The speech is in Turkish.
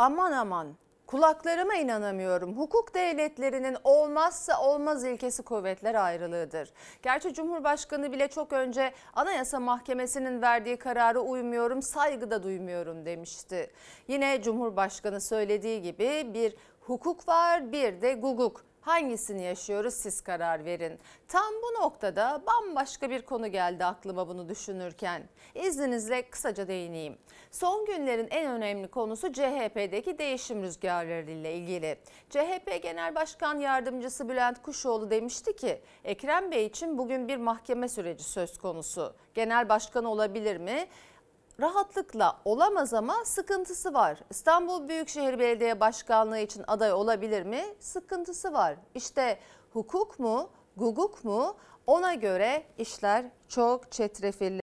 aman aman kulaklarıma inanamıyorum. Hukuk devletlerinin olmazsa olmaz ilkesi kuvvetler ayrılığıdır. Gerçi Cumhurbaşkanı bile çok önce Anayasa Mahkemesi'nin verdiği kararı uymuyorum, saygıda duymuyorum demişti. Yine Cumhurbaşkanı söylediği gibi bir hukuk var, bir de guguk. Hangisini yaşıyoruz siz karar verin. Tam bu noktada bambaşka bir konu geldi aklıma bunu düşünürken. İzninizle kısaca değineyim. Son günlerin en önemli konusu CHP'deki değişim rüzgarlarıyla ilgili. CHP Genel Başkan Yardımcısı Bülent Kuşoğlu demişti ki Ekrem Bey için bugün bir mahkeme süreci söz konusu. Genel Başkan olabilir mi? rahatlıkla olamaz ama sıkıntısı var. İstanbul Büyükşehir Belediye Başkanlığı için aday olabilir mi? Sıkıntısı var. İşte hukuk mu, guguk mu? Ona göre işler çok çetrefilli.